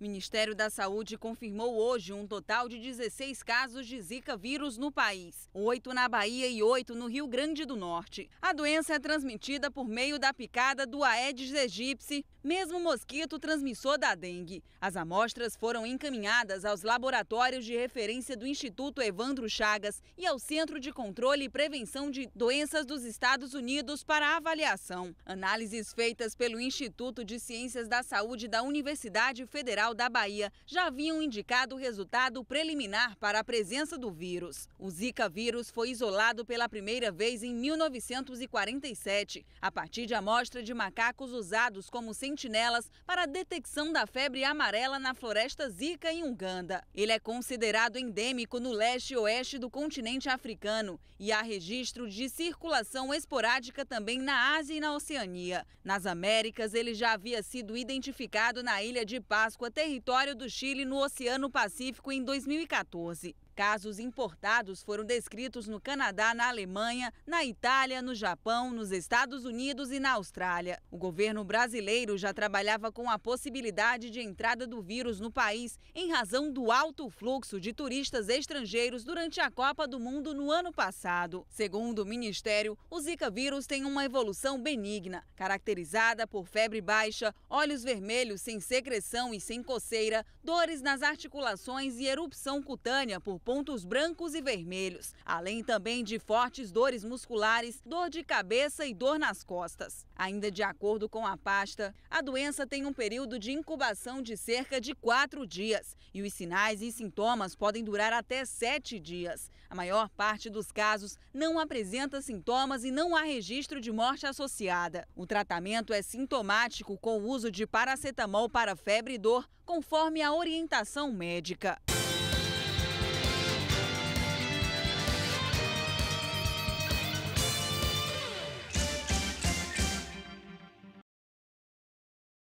O Ministério da Saúde confirmou hoje um total de 16 casos de Zika vírus no país, oito na Bahia e oito no Rio Grande do Norte. A doença é transmitida por meio da picada do Aedes aegypti, mesmo mosquito transmissor da dengue. As amostras foram encaminhadas aos laboratórios de referência do Instituto Evandro Chagas e ao Centro de Controle e Prevenção de Doenças dos Estados Unidos para avaliação. Análises feitas pelo Instituto de Ciências da Saúde da Universidade Federal da Bahia já haviam indicado resultado preliminar para a presença do vírus. O Zika vírus foi isolado pela primeira vez em 1947, a partir de amostra de macacos usados como centro sentinelas para a detecção da febre amarela na floresta Zika, em Uganda. Ele é considerado endêmico no leste e oeste do continente africano e há registro de circulação esporádica também na Ásia e na Oceania. Nas Américas, ele já havia sido identificado na ilha de Páscoa, território do Chile, no Oceano Pacífico, em 2014. Casos importados foram descritos no Canadá, na Alemanha, na Itália, no Japão, nos Estados Unidos e na Austrália. O governo brasileiro já trabalhava com a possibilidade de entrada do vírus no país em razão do alto fluxo de turistas estrangeiros durante a Copa do Mundo no ano passado. Segundo o Ministério, o Zika vírus tem uma evolução benigna, caracterizada por febre baixa, olhos vermelhos sem secreção e sem coceira, dores nas articulações e erupção cutânea por pontos brancos e vermelhos, além também de fortes dores musculares, dor de cabeça e dor nas costas. Ainda de acordo com a pasta, a doença tem um período de incubação de cerca de quatro dias e os sinais e sintomas podem durar até sete dias. A maior parte dos casos não apresenta sintomas e não há registro de morte associada. O tratamento é sintomático com o uso de paracetamol para febre e dor, conforme a orientação médica.